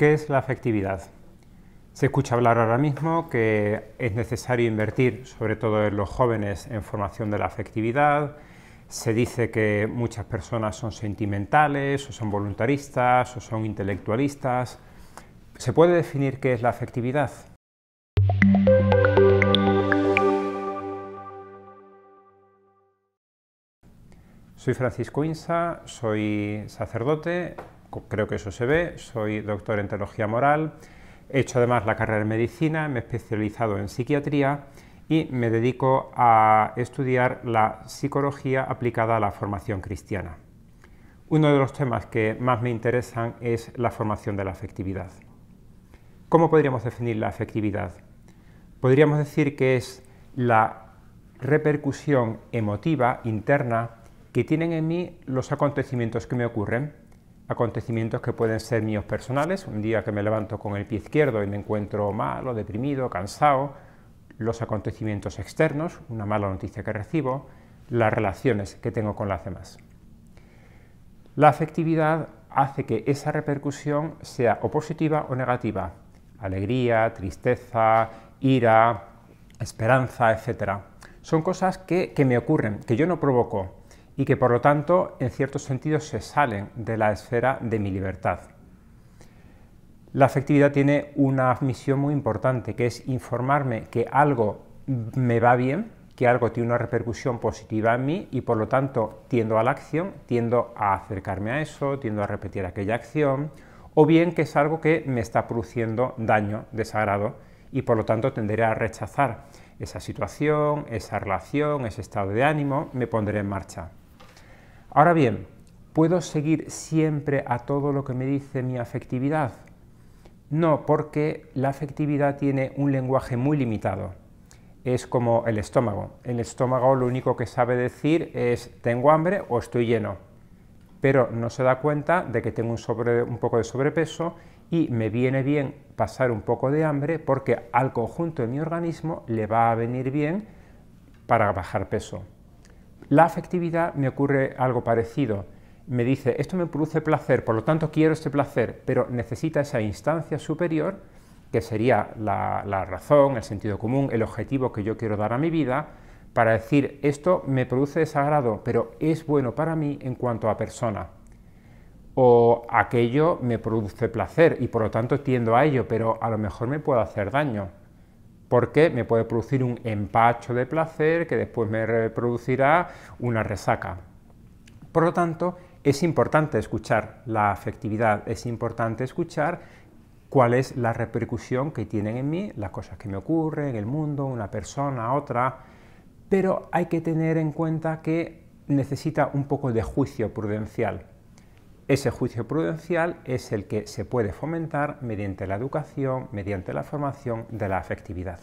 ¿Qué es la afectividad? Se escucha hablar ahora mismo que es necesario invertir, sobre todo en los jóvenes, en formación de la afectividad. Se dice que muchas personas son sentimentales, o son voluntaristas, o son intelectualistas. ¿Se puede definir qué es la afectividad? Soy Francisco Insa, soy sacerdote, creo que eso se ve, soy doctor en teología moral, he hecho además la carrera en medicina, me he especializado en psiquiatría y me dedico a estudiar la psicología aplicada a la formación cristiana. Uno de los temas que más me interesan es la formación de la afectividad. ¿Cómo podríamos definir la afectividad? Podríamos decir que es la repercusión emotiva interna que tienen en mí los acontecimientos que me ocurren acontecimientos que pueden ser míos personales, un día que me levanto con el pie izquierdo y me encuentro malo, deprimido, cansado, los acontecimientos externos, una mala noticia que recibo, las relaciones que tengo con las demás. La afectividad hace que esa repercusión sea o positiva o negativa, alegría, tristeza, ira, esperanza, etc. Son cosas que, que me ocurren, que yo no provoco, y que por lo tanto en cierto sentido se salen de la esfera de mi libertad. La afectividad tiene una misión muy importante que es informarme que algo me va bien, que algo tiene una repercusión positiva en mí y por lo tanto tiendo a la acción, tiendo a acercarme a eso, tiendo a repetir aquella acción, o bien que es algo que me está produciendo daño, desagrado y por lo tanto tenderé a rechazar esa situación, esa relación, ese estado de ánimo, me pondré en marcha. Ahora bien, ¿puedo seguir siempre a todo lo que me dice mi afectividad? No, porque la afectividad tiene un lenguaje muy limitado. Es como el estómago. El estómago lo único que sabe decir es tengo hambre o estoy lleno. Pero no se da cuenta de que tengo un, poco de sobrepeso y me viene bien pasar un poco de hambre porque al conjunto de mi organismo le va a venir bien para bajar peso. La afectividad me ocurre algo parecido. Me dice, esto me produce placer, por lo tanto quiero este placer, pero necesita esa instancia superior, que sería la, razón, el sentido común, el objetivo que yo quiero dar a mi vida, para decir, esto me produce desagrado, pero es bueno para mí en cuanto a persona o aquello me produce placer y por lo tanto tiendo a ello, pero a lo mejor me puedo hacer daño porque me puede producir un empacho de placer que después me reproducirá una resaca. Por lo tanto, es importante escuchar la afectividad, es importante escuchar cuál es la repercusión que tienen en mí las cosas que me ocurren, en el mundo, una persona, otra, pero hay que tener en cuenta que necesita un poco de juicio prudencial. Ese juicio prudencial es el que se puede fomentar mediante la educación, mediante la formación de la afectividad.